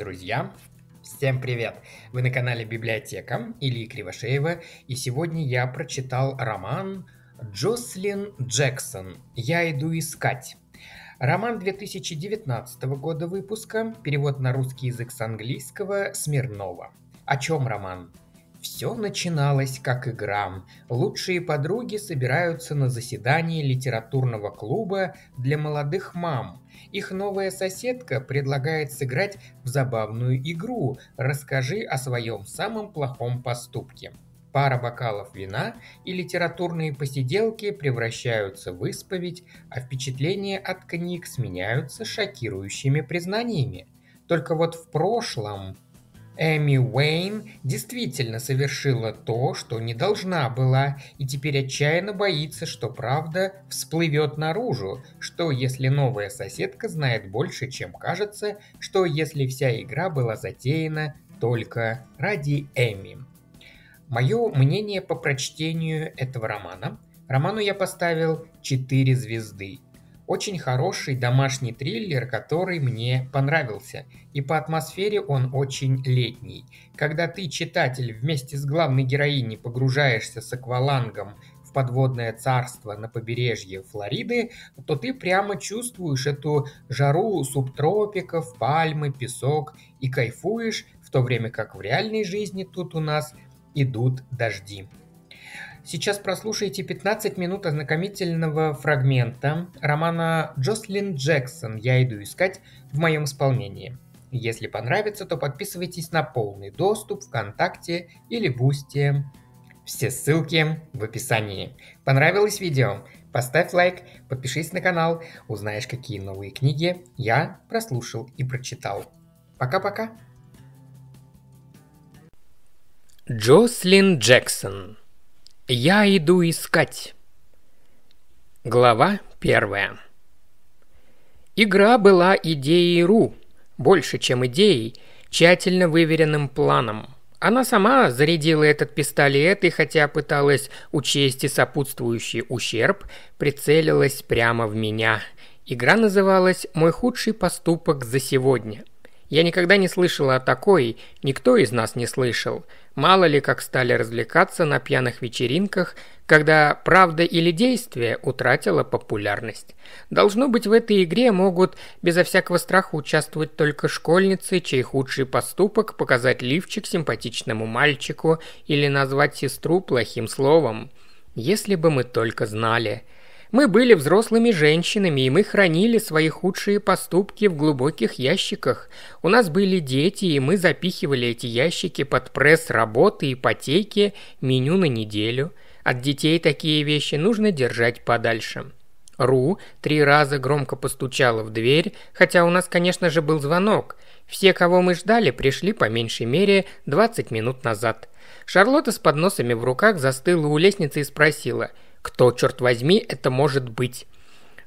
Друзья, всем привет! Вы на канале Библиотека Ильи Кривошеева, и сегодня я прочитал роман Джослин Джексон «Я иду искать». Роман 2019 года выпуска, перевод на русский язык с английского Смирнова. О чем роман? Все начиналось как игра. Лучшие подруги собираются на заседание литературного клуба для молодых мам. Их новая соседка предлагает сыграть в забавную игру «Расскажи о своем самом плохом поступке». Пара бокалов вина и литературные посиделки превращаются в исповедь, а впечатления от книг сменяются шокирующими признаниями. Только вот в прошлом Эми Уэйн действительно совершила то, что не должна была, и теперь отчаянно боится, что правда всплывет наружу, что если новая соседка знает больше, чем кажется, что если вся игра была затеяна только ради Эми. Мое мнение по прочтению этого романа. Роману я поставил 4 звезды, очень хороший домашний триллер, который мне понравился. И по атмосфере он очень летний. Когда ты, читатель, вместе с главной героиней погружаешься с аквалангом в подводное царство на побережье Флориды, то ты прямо чувствуешь эту жару субтропиков, пальмы, песок и кайфуешь, в то время как в реальной жизни тут у нас идут дожди. Сейчас прослушайте 15 минут ознакомительного фрагмента романа «Джослин Джексон. Я иду искать» в моем исполнении. Если понравится, то подписывайтесь на полный доступ ВКонтакте или Бусти. Все ссылки в описании. Понравилось видео? Поставь лайк, подпишись на канал, узнаешь, какие новые книги я прослушал и прочитал. Пока-пока! Джослин Джексон я иду искать. Глава первая. Игра была идеей Ру, больше, чем идеей, тщательно выверенным планом. Она сама зарядила этот пистолет и, хотя пыталась учесть и сопутствующий ущерб, прицелилась прямо в меня. Игра называлась «Мой худший поступок за сегодня». Я никогда не слышала о такой, никто из нас не слышал. Мало ли, как стали развлекаться на пьяных вечеринках, когда правда или действие утратило популярность. Должно быть, в этой игре могут безо всякого страха участвовать только школьницы, чей худший поступок – показать лифчик симпатичному мальчику или назвать сестру плохим словом. Если бы мы только знали – мы были взрослыми женщинами, и мы хранили свои худшие поступки в глубоких ящиках. У нас были дети, и мы запихивали эти ящики под пресс работы, ипотеки, меню на неделю. От детей такие вещи нужно держать подальше. Ру три раза громко постучала в дверь, хотя у нас, конечно же, был звонок. Все, кого мы ждали, пришли по меньшей мере 20 минут назад. Шарлотта с подносами в руках застыла у лестницы и спросила – кто, черт возьми, это может быть?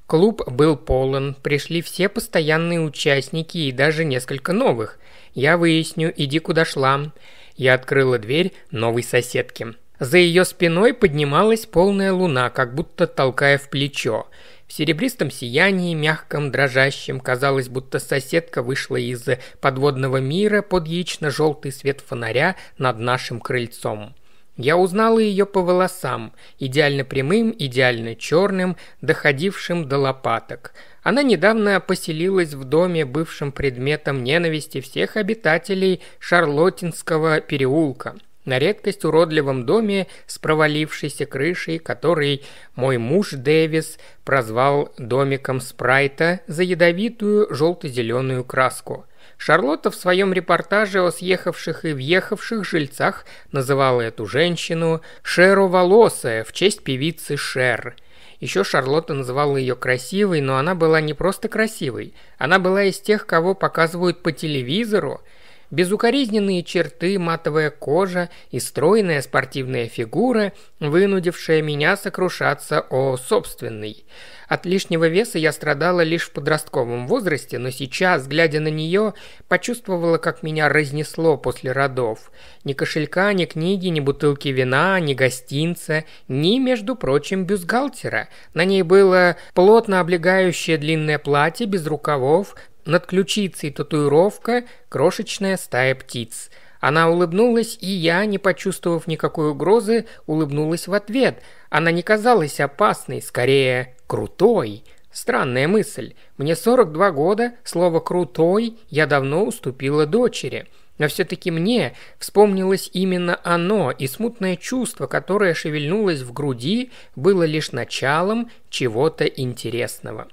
Клуб был полон, пришли все постоянные участники и даже несколько новых. Я выясню, иди куда шла. Я открыла дверь новой соседки. За ее спиной поднималась полная луна, как будто толкая в плечо. В серебристом сиянии, мягком, дрожащем, казалось, будто соседка вышла из подводного мира под яично-желтый свет фонаря над нашим крыльцом. Я узнала ее по волосам, идеально прямым, идеально черным, доходившим до лопаток. Она недавно поселилась в доме, бывшем предметом ненависти всех обитателей Шарлотинского переулка – на редкость уродливом доме с провалившейся крышей, который мой муж Дэвис прозвал домиком спрайта за ядовитую желто-зеленую краску. Шарлотта в своем репортаже о съехавших и въехавших жильцах называла эту женщину Шеру Волосая в честь певицы Шер. Еще Шарлотта называла ее красивой, но она была не просто красивой. Она была из тех, кого показывают по телевизору – Безукоризненные черты, матовая кожа и стройная спортивная фигура, вынудившая меня сокрушаться о собственной. От лишнего веса я страдала лишь в подростковом возрасте, но сейчас, глядя на нее, почувствовала, как меня разнесло после родов. Ни кошелька, ни книги, ни бутылки вина, ни гостинца, ни, между прочим, бюстгальтера. На ней было плотно облегающее длинное платье без рукавов, над ключицей татуировка «Крошечная стая птиц». Она улыбнулась, и я, не почувствовав никакой угрозы, улыбнулась в ответ. Она не казалась опасной, скорее крутой. Странная мысль. Мне 42 года, слово «крутой» я давно уступила дочери. Но все-таки мне вспомнилось именно оно, и смутное чувство, которое шевельнулось в груди, было лишь началом чего-то интересного.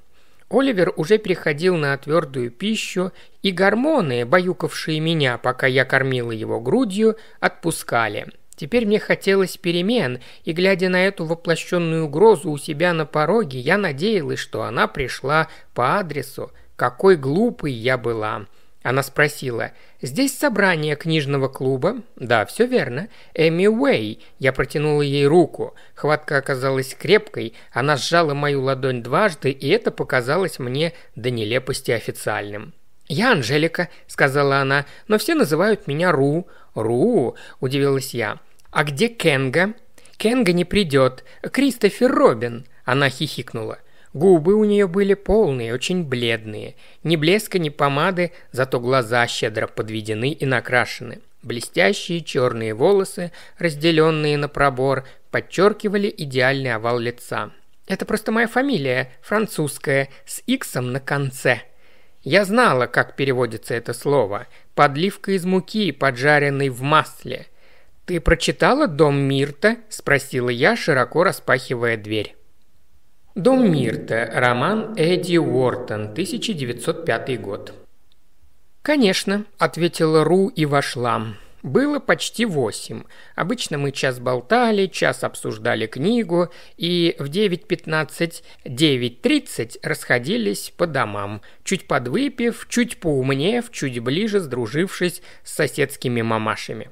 Оливер уже переходил на твердую пищу, и гормоны, баюкавшие меня, пока я кормила его грудью, отпускали. Теперь мне хотелось перемен, и, глядя на эту воплощенную угрозу у себя на пороге, я надеялась, что она пришла по адресу. Какой глупой я была!» Она спросила, «Здесь собрание книжного клуба?» «Да, все верно. Эми Уэй». Я протянула ей руку. Хватка оказалась крепкой, она сжала мою ладонь дважды, и это показалось мне до нелепости официальным. «Я Анжелика», — сказала она, — «но все называют меня Ру». «Ру?» — удивилась я. «А где Кенга?» «Кенга не придет. Кристофер Робин», — она хихикнула. — Губы у нее были полные, очень бледные. Ни блеска, ни помады, зато глаза щедро подведены и накрашены. Блестящие черные волосы, разделенные на пробор, подчеркивали идеальный овал лица. «Это просто моя фамилия, французская, с иксом на конце», я знала, как переводится это слово. Подливка из муки, поджаренной в масле. «Ты прочитала «Дом Мирта»?» – спросила я, широко распахивая дверь. Дом Мирта. Роман Эдди Уортон. 1905 год. «Конечно», – ответила Ру и вошла. Было почти восемь. Обычно мы час болтали, час обсуждали книгу и в 9.15, 9.30 расходились по домам, чуть подвыпив, чуть поумнев, чуть ближе сдружившись с соседскими мамашами.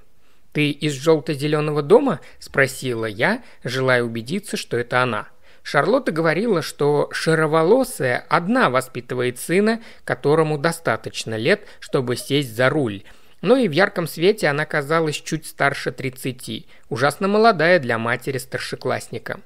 «Ты из желто-зеленого дома?» – спросила я, желая убедиться, что это она – Шарлотта говорила, что шароволосая одна воспитывает сына, которому достаточно лет, чтобы сесть за руль. Но и в ярком свете она казалась чуть старше 30, ужасно молодая для матери старшеклассника.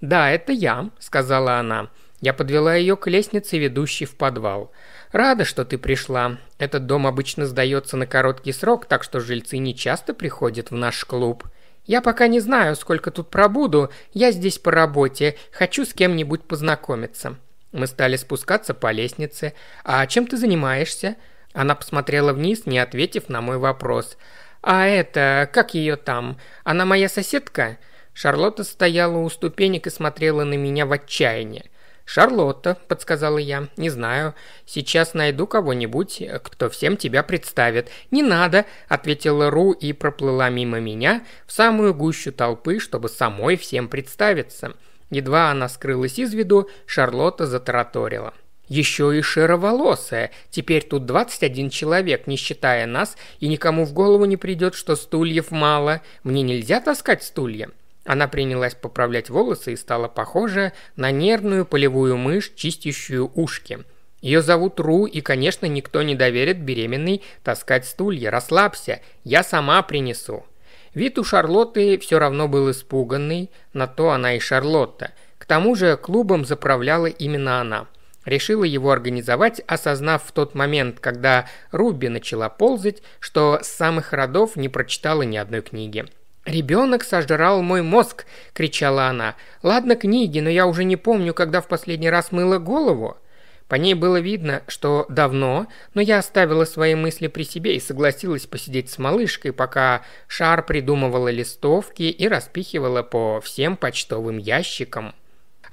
«Да, это я», — сказала она. Я подвела ее к лестнице, ведущей в подвал. «Рада, что ты пришла. Этот дом обычно сдается на короткий срок, так что жильцы не часто приходят в наш клуб». «Я пока не знаю, сколько тут пробуду. Я здесь по работе. Хочу с кем-нибудь познакомиться». Мы стали спускаться по лестнице. «А чем ты занимаешься?» Она посмотрела вниз, не ответив на мой вопрос. «А это... как ее там? Она моя соседка?» Шарлотта стояла у ступенек и смотрела на меня в отчаянии. «Шарлотта», — подсказала я, — «не знаю. Сейчас найду кого-нибудь, кто всем тебя представит». «Не надо», — ответила Ру и проплыла мимо меня в самую гущу толпы, чтобы самой всем представиться. Едва она скрылась из виду, Шарлотта затараторила. «Еще и шероволосая. Теперь тут 21 человек, не считая нас, и никому в голову не придет, что стульев мало. Мне нельзя таскать стулья». Она принялась поправлять волосы и стала похожа на нервную полевую мышь, чистящую ушки. Ее зовут Ру, и, конечно, никто не доверит беременной таскать стулья. Расслабься, я сама принесу. Вид у Шарлотты все равно был испуганный, на то она и Шарлотта. К тому же клубом заправляла именно она. Решила его организовать, осознав в тот момент, когда Руби начала ползать, что с самых родов не прочитала ни одной книги. «Ребенок сожрал мой мозг!» – кричала она. «Ладно, книги, но я уже не помню, когда в последний раз мыла голову». По ней было видно, что давно, но я оставила свои мысли при себе и согласилась посидеть с малышкой, пока Шар придумывала листовки и распихивала по всем почтовым ящикам.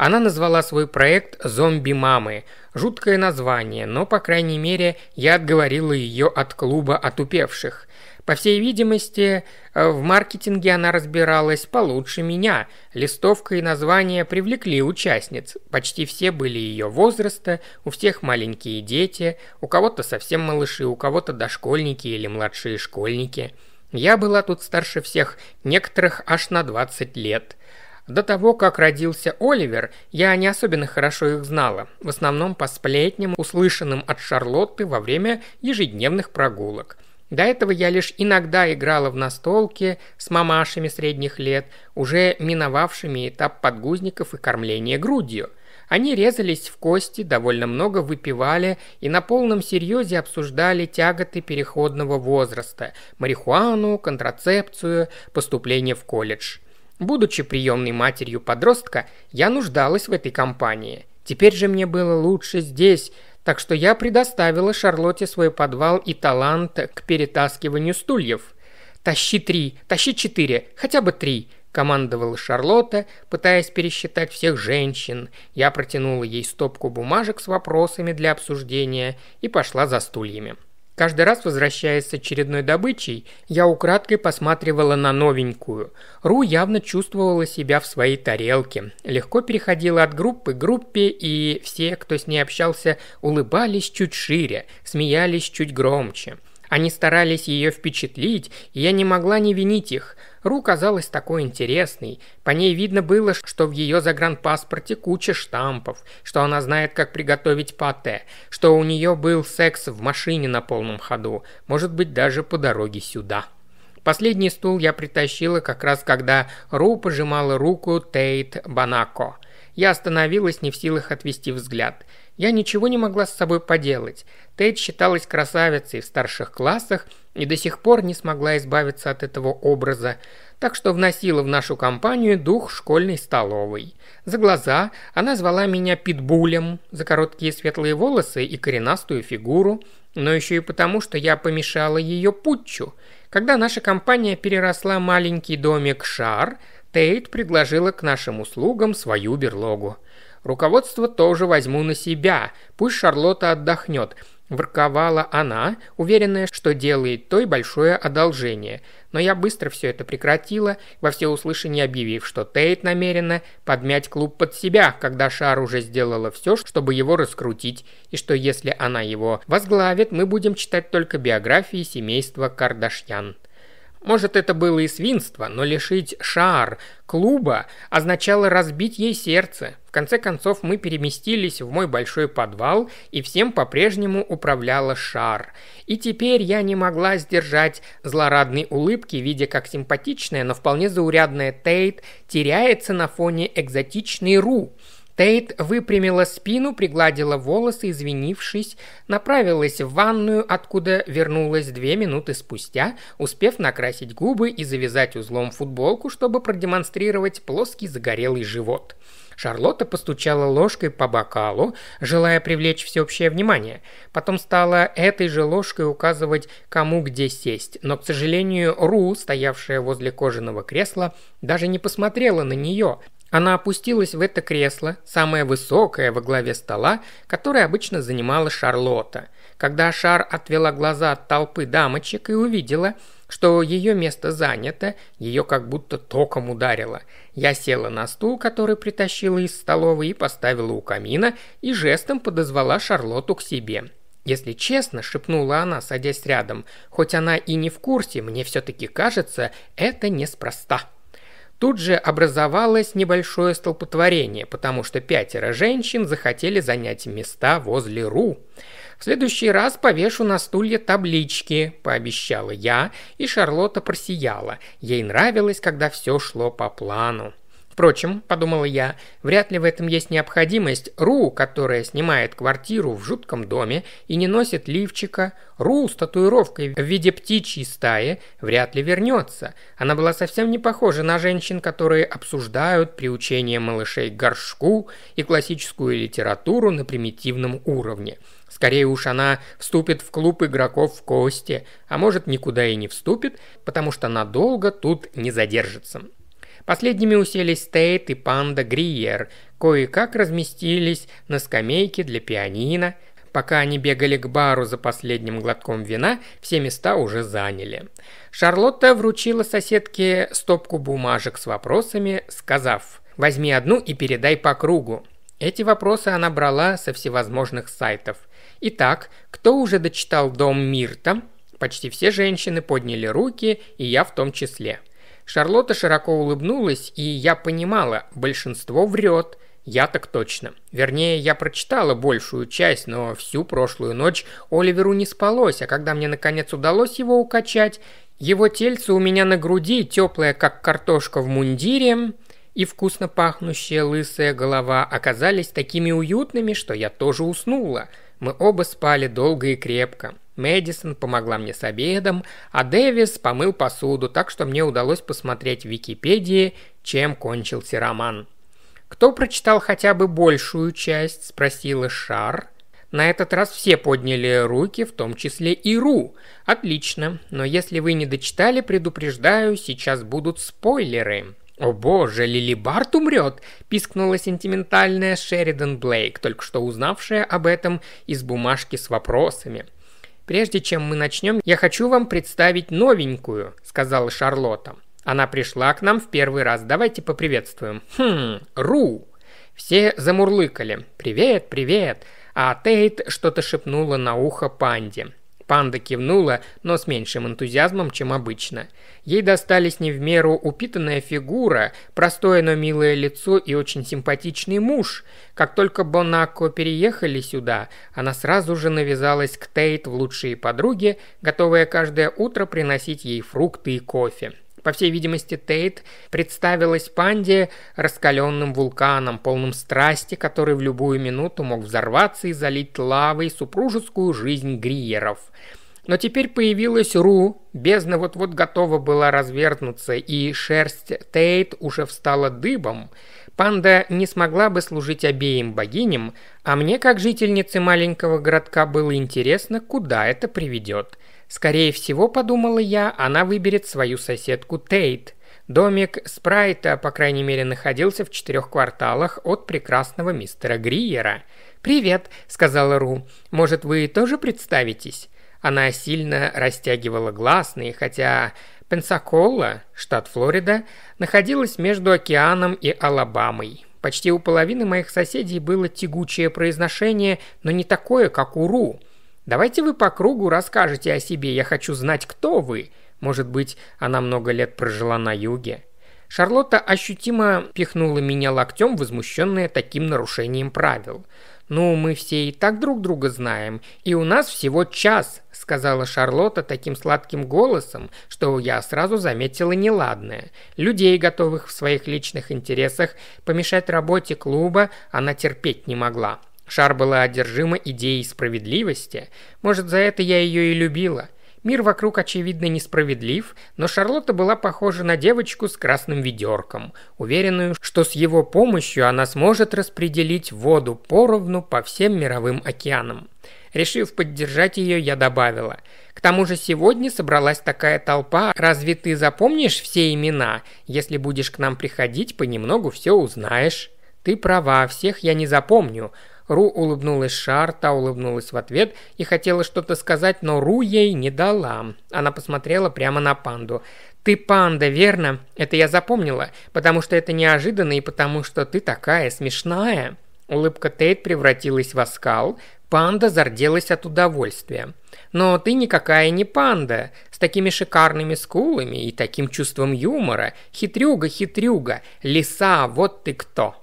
Она назвала свой проект «Зомби-мамы». Жуткое название, но, по крайней мере, я отговорила ее от клуба отупевших. По всей видимости, э, в маркетинге она разбиралась получше меня. Листовка и название привлекли участниц. Почти все были ее возраста, у всех маленькие дети, у кого-то совсем малыши, у кого-то дошкольники или младшие школьники. Я была тут старше всех, некоторых аж на 20 лет. До того, как родился Оливер, я не особенно хорошо их знала, в основном по сплетням, услышанным от Шарлотты во время ежедневных прогулок. До этого я лишь иногда играла в настолки с мамашами средних лет, уже миновавшими этап подгузников и кормления грудью. Они резались в кости, довольно много выпивали и на полном серьезе обсуждали тяготы переходного возраста – марихуану, контрацепцию, поступление в колледж – Будучи приемной матерью подростка, я нуждалась в этой компании. Теперь же мне было лучше здесь, так что я предоставила Шарлотте свой подвал и талант к перетаскиванию стульев. «Тащи три, тащи четыре, хотя бы три», – командовала Шарлотта, пытаясь пересчитать всех женщин. Я протянула ей стопку бумажек с вопросами для обсуждения и пошла за стульями. Каждый раз, возвращаясь с очередной добычей, я украдкой посматривала на новенькую. Ру явно чувствовала себя в своей тарелке, легко переходила от группы к группе, и все, кто с ней общался, улыбались чуть шире, смеялись чуть громче. Они старались ее впечатлить, и я не могла не винить их – Ру казалась такой интересной. По ней видно было, что в ее загранпаспорте куча штампов, что она знает, как приготовить пате, что у нее был секс в машине на полном ходу, может быть, даже по дороге сюда. Последний стул я притащила как раз когда Ру пожимала руку Тейт Банако. Я остановилась не в силах отвести взгляд. Я ничего не могла с собой поделать. Тейт считалась красавицей в старших классах – и до сих пор не смогла избавиться от этого образа, так что вносила в нашу компанию дух школьной столовой. За глаза она звала меня Питбулем, за короткие светлые волосы и коренастую фигуру, но еще и потому, что я помешала ее путчу. Когда наша компания переросла маленький домик Шар, Тейт предложила к нашим услугам свою берлогу. Руководство тоже возьму на себя, пусть Шарлотта отдохнет, Ворковала она, уверенная, что делает той большое одолжение, но я быстро все это прекратила, во всеуслышание объявив, что Тейт намерена подмять клуб под себя, когда Шар уже сделала все, чтобы его раскрутить, и что если она его возглавит, мы будем читать только биографии семейства Кардашьян. Может, это было и свинство, но лишить шар клуба означало разбить ей сердце. В конце концов, мы переместились в мой большой подвал, и всем по-прежнему управляла шар. И теперь я не могла сдержать злорадной улыбки, видя, как симпатичная, но вполне заурядная Тейт теряется на фоне экзотичной Ру – Тейт выпрямила спину, пригладила волосы, извинившись, направилась в ванную, откуда вернулась две минуты спустя, успев накрасить губы и завязать узлом футболку, чтобы продемонстрировать плоский загорелый живот. Шарлотта постучала ложкой по бокалу, желая привлечь всеобщее внимание. Потом стала этой же ложкой указывать, кому где сесть. Но, к сожалению, Ру, стоявшая возле кожаного кресла, даже не посмотрела на нее – она опустилась в это кресло, самое высокое во главе стола, которое обычно занимала Шарлотта. Когда Шар отвела глаза от толпы дамочек и увидела, что ее место занято, ее как будто током ударило. Я села на стул, который притащила из столовой и поставила у камина, и жестом подозвала Шарлотту к себе. «Если честно», — шепнула она, садясь рядом, — «хоть она и не в курсе, мне все-таки кажется, это неспроста». Тут же образовалось небольшое столпотворение, потому что пятеро женщин захотели занять места возле Ру. «В следующий раз повешу на стулья таблички», – пообещала я, и Шарлотта просияла. Ей нравилось, когда все шло по плану. Впрочем, подумала я, вряд ли в этом есть необходимость. Ру, которая снимает квартиру в жутком доме и не носит лифчика, Ру с татуировкой в виде птичьей стаи вряд ли вернется. Она была совсем не похожа на женщин, которые обсуждают приучение малышей к горшку и классическую литературу на примитивном уровне. Скорее уж она вступит в клуб игроков в кости, а может никуда и не вступит, потому что надолго тут не задержится. Последними уселись Стейт и панда Гриер, кое-как разместились на скамейке для пианино. Пока они бегали к бару за последним глотком вина, все места уже заняли. Шарлотта вручила соседке стопку бумажек с вопросами, сказав «Возьми одну и передай по кругу». Эти вопросы она брала со всевозможных сайтов. Итак, кто уже дочитал «Дом Мирта»? Почти все женщины подняли руки, и я в том числе. Шарлотта широко улыбнулась, и я понимала, большинство врет. Я так точно. Вернее, я прочитала большую часть, но всю прошлую ночь Оливеру не спалось, а когда мне наконец удалось его укачать, его тельце у меня на груди, теплое, как картошка в мундире, и вкусно пахнущая лысая голова оказались такими уютными, что я тоже уснула. Мы оба спали долго и крепко. Мэдисон помогла мне с обедом, а Дэвис помыл посуду, так что мне удалось посмотреть в Википедии, чем кончился роман. «Кто прочитал хотя бы большую часть?» – спросила Шар. На этот раз все подняли руки, в том числе и Ру. Отлично, но если вы не дочитали, предупреждаю, сейчас будут спойлеры. «О боже, Лили Барт умрет!» – пискнула сентиментальная Шеридан Блейк, только что узнавшая об этом из бумажки с вопросами – Прежде чем мы начнем, я хочу вам представить новенькую», — сказала Шарлотта. «Она пришла к нам в первый раз. Давайте поприветствуем». «Хм, Ру!» Все замурлыкали. «Привет, привет!» А Тейт что-то шепнула на ухо панде. Панда кивнула, но с меньшим энтузиазмом, чем обычно. Ей достались не в меру упитанная фигура, простое, но милое лицо и очень симпатичный муж. Как только Бонако переехали сюда, она сразу же навязалась к Тейт в лучшие подруги, готовая каждое утро приносить ей фрукты и кофе. По всей видимости, Тейт представилась панде раскаленным вулканом, полным страсти, который в любую минуту мог взорваться и залить лавой супружескую жизнь Гриеров. Но теперь появилась Ру, бездна вот-вот готова была развернуться, и шерсть Тейт уже встала дыбом. Панда не смогла бы служить обеим богиням, а мне, как жительнице маленького городка, было интересно, куда это приведет – Скорее всего, подумала я, она выберет свою соседку Тейт. Домик Спрайта, по крайней мере, находился в четырех кварталах от прекрасного мистера Гриера. «Привет», — сказала Ру. «Может, вы тоже представитесь?» Она сильно растягивала гласные, хотя Пенсакола, штат Флорида, находилась между океаном и Алабамой. Почти у половины моих соседей было тягучее произношение, но не такое, как у Ру – Давайте вы по кругу расскажете о себе, я хочу знать, кто вы. Может быть, она много лет прожила на юге». Шарлотта ощутимо пихнула меня локтем, возмущенная таким нарушением правил. «Ну, мы все и так друг друга знаем, и у нас всего час», — сказала Шарлотта таким сладким голосом, что я сразу заметила неладное. Людей, готовых в своих личных интересах помешать работе клуба, она терпеть не могла. Шар была одержима идеей справедливости. Может, за это я ее и любила. Мир вокруг, очевидно, несправедлив, но Шарлотта была похожа на девочку с красным ведерком, уверенную, что с его помощью она сможет распределить воду поровну по всем мировым океанам. Решив поддержать ее, я добавила. К тому же сегодня собралась такая толпа, разве ты запомнишь все имена? Если будешь к нам приходить, понемногу все узнаешь. Ты права, всех я не запомню, Ру улыбнулась Шар, та улыбнулась в ответ и хотела что-то сказать, но Ру ей не дала. Она посмотрела прямо на панду. «Ты панда, верно? Это я запомнила, потому что это неожиданно и потому что ты такая смешная». Улыбка Тейт превратилась в оскал, панда зарделась от удовольствия. «Но ты никакая не панда, с такими шикарными скулами и таким чувством юмора. Хитрюга, хитрюга, лиса, вот ты кто!»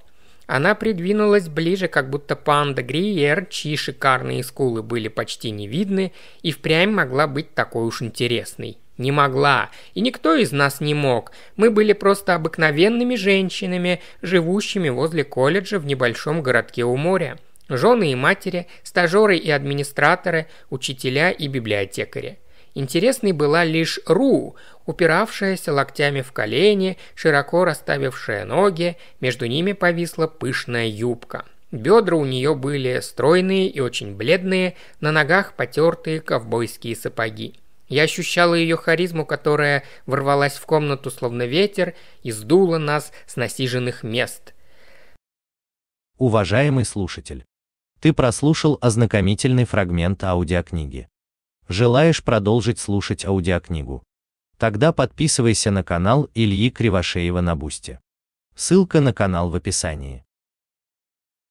Она придвинулась ближе, как будто панда Гриер, чьи шикарные скулы были почти не видны, и впрямь могла быть такой уж интересной. Не могла, и никто из нас не мог. Мы были просто обыкновенными женщинами, живущими возле колледжа в небольшом городке у моря. Жены и матери, стажеры и администраторы, учителя и библиотекари. Интересной была лишь Ру, упиравшаяся локтями в колени, широко расставившая ноги, между ними повисла пышная юбка. Бедра у нее были стройные и очень бледные, на ногах потертые ковбойские сапоги. Я ощущала ее харизму, которая ворвалась в комнату словно ветер и сдула нас с насиженных мест. Уважаемый слушатель, ты прослушал ознакомительный фрагмент аудиокниги. Желаешь продолжить слушать аудиокнигу? Тогда подписывайся на канал Ильи Кривошеева на Бусте. Ссылка на канал в описании.